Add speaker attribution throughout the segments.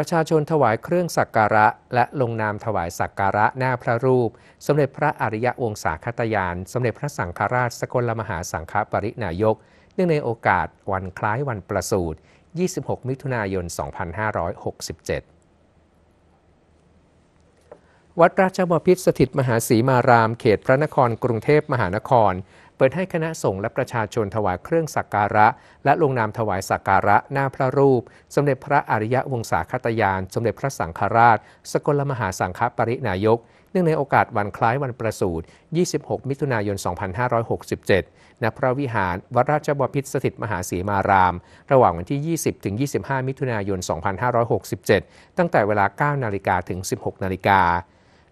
Speaker 1: ประชาชนถวายเครื่องสักการะและลงนามถวายสักการะหน้าพระรูป สมเด็จพระอริยวงศาคตยานสมเด็จพระสังฆราช สกลมหาสังฆปรินายกเนื่องในโอกาสวันคล้ายวันประสูติ 26 มิถุนายน 2567 วัดราชบพิตรสถิตมหาศรีมาราม เขตพระนครกรุงเทพมหานครเปิดให้คณะสงฆ์และประชาชนถวายเครื่องสักการะ และลงนามถวายสักการะ หน้าพระรูปสมเด็จพระอริยะวงศาคตยาน สมเด็จพระสังฆราช สกลมหาสังฆปรินายกเนื่องในโอกาสวันคล้ายวันประสูติ 26 มิถุนายน 2567 ณ พระวิหาร วัดราชบพิตรสถิตมหาศีมาราม ระหว่างวันที่ 20ถึง25 มิถุนายน 2567 ตั้งแต่เวลา9นาฬิกาถึง 16นาฬิกา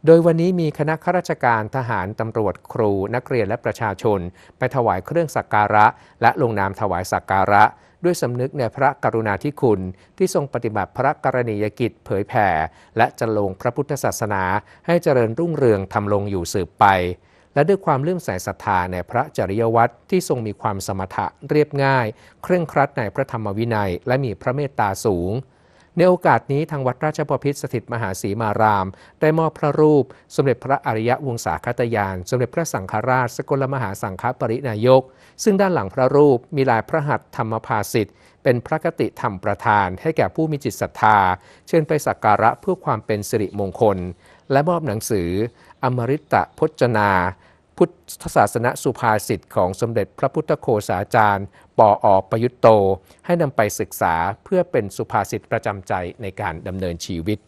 Speaker 1: โดยวันนี้มีคณะข้าราชการทหารตำรวจครูนักเรียนและประชาชน ไปถวายเครื่องสักการะและลงนามถวายสักการะ ด้วยสำนึกในพระกรุณาธิคุณที่ทรงปฏิบัติพระกรณียกิจเผยแผ่ และจะลงพระพุทธศาสนาให้เจริญรุ่งเรืองทำลงอยู่สืบไป และด้วยความเลื่อมใสศรัทธาในพระจริยวัตรที่ทรงมีความสมถะเรียบง่าย เคร่งครัดในพระธรรมวินัย และมีพระเมตตาสูงในโอกาสนี้ทางวัดราชบพิษสถิตมหาศีมาราม ได้มอบพระรูป สมเด็จพระอริยวงศาคตยาน สมเด็จพระสังฆราช สกลมหาสังฆปรินายก ซึ่งด้านหลังพระรูปมีลายพระหัตถ์ธรรมภาสิทธิ์เป็นพระกติธรรมประธานให้แก่ผู้มีจิตศรัทธา เชิญไปสักการะเพื่อความเป็นสิริมงคล และมอบหนังสือ อมริตะพจนาพุทธศาสนสุภาษิตของสมเด็จพระพุทธโคสาจารย์ปออประยุตโตให้นำไปศึกษาเพื่อเป็นสุภาษิตประจำใจในการดำเนินชีวิต